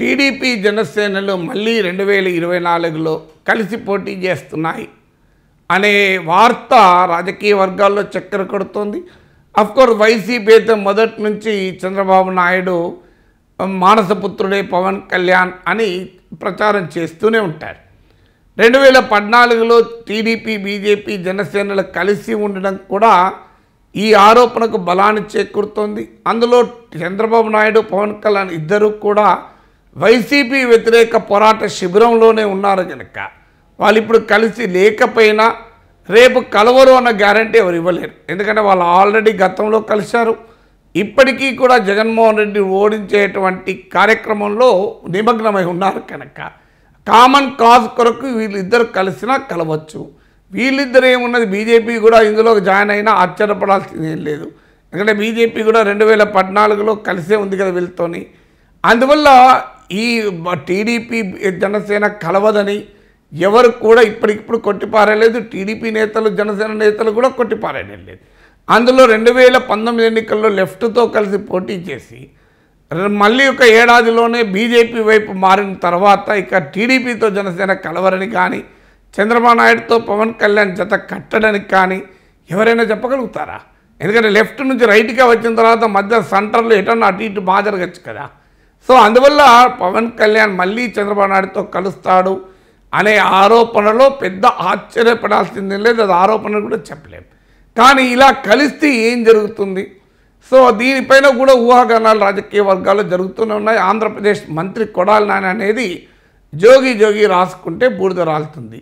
TDP జనసేనలు మళ్ళీ రెండు వేల ఇరవై నాలుగులో కలిసి పోటీ చేస్తున్నాయి అనే వార్త రాజకీయ వర్గాల్లో చక్కెర కొడుతుంది అఫ్కోర్స్ వైసీపీ అయితే మొదటి నుంచి చంద్రబాబు నాయుడు మానసపుత్రుడే పవన్ కళ్యాణ్ అని ప్రచారం చేస్తూనే ఉంటారు రెండు వేల పద్నాలుగులో టీడీపీ బీజేపీ జనసేనలు కలిసి ఉండడం కూడా ఈ ఆరోపణకు బలాన్ని చేకూరుతోంది అందులో చంద్రబాబు నాయుడు పవన్ కళ్యాణ్ ఇద్దరు కూడా వైసీపీ వ్యతిరేక పోరాట శిబిరంలోనే ఉన్నారు కనుక వాళ్ళు ఇప్పుడు కలిసి లేకపోయినా రేపు కలవరు అన్న గ్యారంటీ ఎవరు ఇవ్వలేరు ఎందుకంటే వాళ్ళు ఆల్రెడీ గతంలో కలిశారు ఇప్పటికీ కూడా జగన్మోహన్ రెడ్డి ఓడించేటువంటి కార్యక్రమంలో నిమగ్నమై ఉన్నారు కనుక కామన్ కాజ్ కొరకు వీళ్ళిద్దరు కలిసినా కలవచ్చు వీళ్ళిద్దరు ఏమున్నది బీజేపీ కూడా ఇందులో జాయిన్ అయినా ఆశ్చర్యపడాల్సింది ఏం లేదు ఎందుకంటే బీజేపీ కూడా రెండు వేల పద్నాలుగులో కలిసే ఉంది కదా వీళ్ళతోని అందువల్ల ఈ టీడీపీ జనసేన కలవదని ఎవరు కూడా ఇప్పటికిప్పుడు కొట్టిపారేయలేదు టీడీపీ నేతలు జనసేన నేతలు కూడా కొట్టిపారేయలేదు అందులో రెండు వేల పంతొమ్మిది ఎన్నికల్లో లెఫ్ట్తో కలిసి పోటీ చేసి మళ్ళీ ఒక ఏడాదిలోనే బీజేపీ వైపు మారిన తర్వాత ఇక టీడీపీతో జనసేన కలవరని కానీ చంద్రబాబు నాయుడుతో పవన్ కళ్యాణ్ జత కట్టడానికి కానీ ఎవరైనా చెప్పగలుగుతారా ఎందుకంటే లెఫ్ట్ నుంచి రైట్గా వచ్చిన తర్వాత మధ్య సెంటర్లో ఎటన్నా అటు ఇటు మాదిరగచ్చు కదా సో అందువల్ల పవన్ కళ్యాణ్ మళ్ళీ చంద్రబాబు నాయుడుతో కలుస్తాడు అనే ఆరోపణలో పెద్ద ఆశ్చర్యపడాల్సింది లేదు అది ఆరోపణ కూడా చెప్పలేము కానీ ఇలా కలిస్తే ఏం జరుగుతుంది సో దీనిపైన కూడా ఊహాగానాలు రాజకీయ వర్గాల్లో జరుగుతూనే ఉన్నాయి ఆంధ్రప్రదేశ్ మంత్రి కొడాల నాని అనేది జోగి జోగి రాసుకుంటే బూడిద రాలుతుంది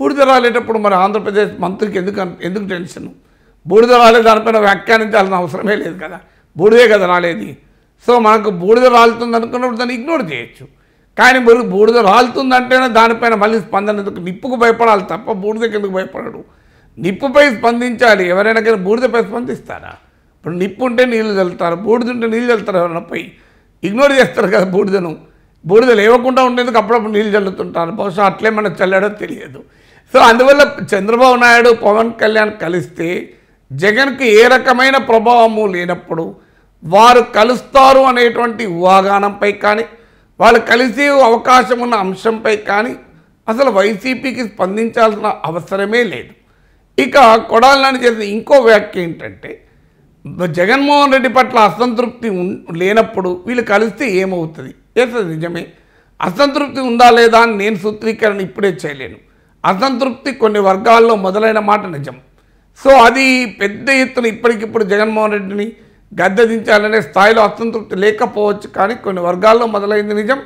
బూడిద రాలేటప్పుడు మరి ఆంధ్రప్రదేశ్ మంత్రికి ఎందుకు ఎందుకు టెన్షన్ బూడిద రాలేదు దానిపైన వ్యాఖ్యానించాల్సిన అవసరమే లేదు కదా బూడిదే కదా రాలేది సో మనకు బూడిద రాలుతుంది అనుకున్నప్పుడు దాన్ని ఇగ్నోర్ చేయొచ్చు కానీ మరి బూడిద రాలుతుందంటేనే దానిపైన మళ్ళీ స్పందన నిప్పుకు భయపడాలి తప్ప బూడిదకి ఎందుకు భయపడడు నిప్పుపై స్పందించాలి ఎవరైనా కానీ బూడిదపై స్పందిస్తారా ఇప్పుడు నిప్పు ఉంటే నీళ్ళు చల్లుతారు బూడిద ఉంటే నీళ్ళు చల్లుతారు ఎవరైనా పై ఇగ్నోర్ చేస్తారు కదా బూడిదను బూడిద లేవకుండా ఉండేందుకు అప్పుడప్పుడు నీళ్ళు చల్లుతుంటారు బహుశా అట్లే మనం చల్లాడో తెలియదు సో అందువల్ల చంద్రబాబు నాయుడు పవన్ కళ్యాణ్ కలిస్తే జగన్కు ఏ రకమైన ప్రభావము లేనప్పుడు వారు కలుస్తారు అనేటువంటి ఊహాగానంపై కానీ వాళ్ళు కలిసే అవకాశం ఉన్న అంశంపై కానీ అసలు వైసీపీకి స్పందించాల్సిన అవసరమే లేదు ఇక కొడాలని చేసిన ఇంకో వ్యాఖ్య ఏంటంటే జగన్మోహన్ రెడ్డి పట్ల అసంతృప్తి లేనప్పుడు వీళ్ళు కలిస్తే ఏమవుతుంది ఎస్ నిజమే అసంతృప్తి ఉందా లేదా అని నేను సూత్రీకరణ ఇప్పుడే చేయలేను అసంతృప్తి కొన్ని వర్గాల్లో మొదలైన మాట నిజం సో అది పెద్ద ఎత్తున ఇప్పటికిప్పుడు జగన్మోహన్ రెడ్డిని గద్దె దించాలనే స్థాయిలో అసంతృప్తి లేకపోవచ్చు కానీ కొన్ని వర్గాల్లో మొదలైంది నిజం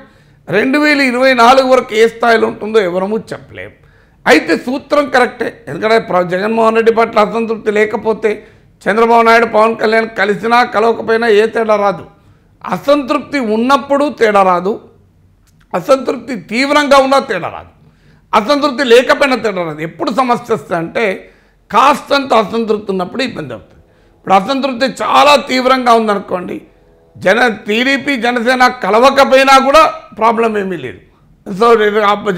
రెండు వేల ఇరవై నాలుగు వరకు ఏ స్థాయిలో ఉంటుందో ఎవరము చెప్పలేం అయితే సూత్రం కరెక్టే ఎందుకంటే జగన్మోహన్ రెడ్డి పట్ల అసంతృప్తి లేకపోతే చంద్రబాబు నాయుడు పవన్ కళ్యాణ్ కలిసినా కలవకపోయినా ఏ తేడా రాదు అసంతృప్తి ఉన్నప్పుడు తేడా రాదు అసంతృప్తి తీవ్రంగా ఉన్నా తేడా రాదు అసంతృప్తి లేకపోయినా తేడా రాదు ఎప్పుడు సమస్య అంటే కాస్తంత అసంతృప్తి ఉన్నప్పుడు ఇబ్బంది అవుతుంది ఇప్పుడు అసంతృప్తి చాలా తీవ్రంగా ఉందనుకోండి జన టీడీపీ జనసేన కలవకపోయినా కూడా ప్రాబ్లం ఏమీ లేదు సో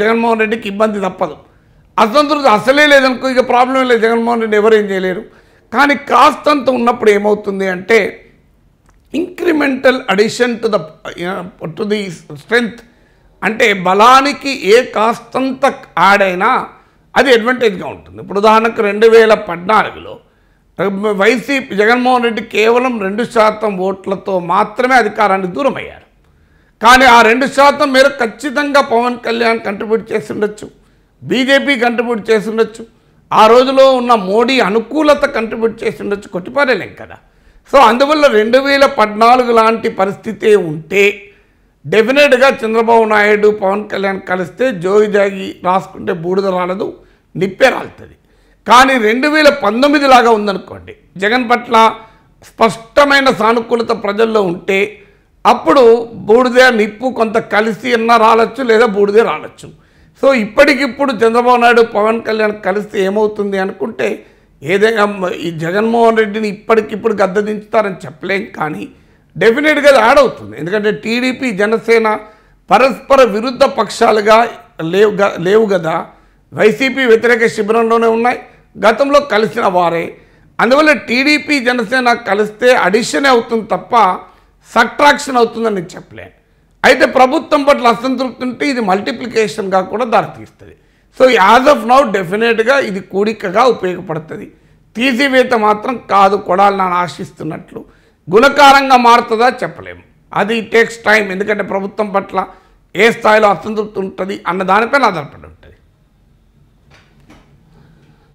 జగన్మోహన్ రెడ్డికి ఇబ్బంది తప్పదు అసంతృప్తి అసలే లేదనుకో ఇక ప్రాబ్లం లేదు జగన్మోహన్ రెడ్డి ఎవరేం చేయలేరు కానీ కాస్త అంత ఉన్నప్పుడు ఏమవుతుంది అంటే incremental addition to the to the strength అంటే బలానికి ఏ కాస్తంత యాడ్ అయినా అది అడ్వాంటేజ్గా ఉంటుంది ఇప్పుడు ఉదాహరణకు రెండు వేల పద్నాలుగులో వైసీపీ జగన్మోహన్ రెడ్డి కేవలం రెండు శాతం ఓట్లతో మాత్రమే అధికారానికి దూరం అయ్యారు కానీ ఆ రెండు శాతం మీరు ఖచ్చితంగా పవన్ కళ్యాణ్ కంట్రిబ్యూట్ చేసి ఉండొచ్చు బీజేపీ కంట్రిబ్యూట్ ఉండొచ్చు ఆ రోజులో ఉన్న మోడీ అనుకూలత కంట్రిబ్యూట్ చేసి ఉండొచ్చు కొట్టిపారేలేం కదా సో అందువల్ల రెండు వేల పద్నాలుగు లాంటి పరిస్థితి ఉంటే డెఫినెట్గా చంద్రబాబు నాయుడు పవన్ కళ్యాణ్ కలిస్తే జోగి జాగి రాసుకుంటే బూడిద రాలదు నిప్పే రాలుతుంది కానీ రెండు వేల పంతొమ్మిది లాగా ఉందనుకోండి జగన్ పట్ల స్పష్టమైన సానుకూలత ప్రజల్లో ఉంటే అప్పుడు బూడిదే నిప్పు కొంత కలిసి అన్న రాలొచ్చు లేదా బూడిదే రాలొచ్చు సో ఇప్పటికిప్పుడు చంద్రబాబు నాయుడు పవన్ కళ్యాణ్ కలిస్తే ఏమవుతుంది అనుకుంటే ఏదైనా ఈ జగన్మోహన్ రెడ్డిని ఇప్పటికిప్పుడు గద్దదించుతారని చెప్పలేం కానీ డెఫినెట్గా అది ఆడవుతుంది ఎందుకంటే టీడీపీ జనసేన పరస్పర విరుద్ధ పక్షాలుగా లేవు లేవు కదా వైసీపీ వ్యతిరేక శిబిరంలోనే ఉన్నాయి గతంలో కలిసిన వారే అందువల్ల టీడీపీ జనసేన కలిస్తే అడిషన్ అవుతుంది తప్ప సట్రాక్షన్ అవుతుందని నేను చెప్పలేను అయితే ప్రభుత్వం పట్ల అసంతృప్తి ఉంటే ఇది మల్టిప్లికేషన్గా కూడా దారితీస్తుంది సో యాజ్ ఆఫ్ నౌ డెఫినెట్గా ఇది కూడికగా ఉపయోగపడుతుంది తీసివేత మాత్రం కాదు కొడాలని నాన్న ఆశిస్తున్నట్లు గుణకారంగా మారుతుందా చెప్పలేము అది టేక్స్ టైం ఎందుకంటే ప్రభుత్వం పట్ల ఏ స్థాయిలో అసంతృప్తి ఉంటుంది అన్న దానిపైన ఆధారపడి ఉంటుంది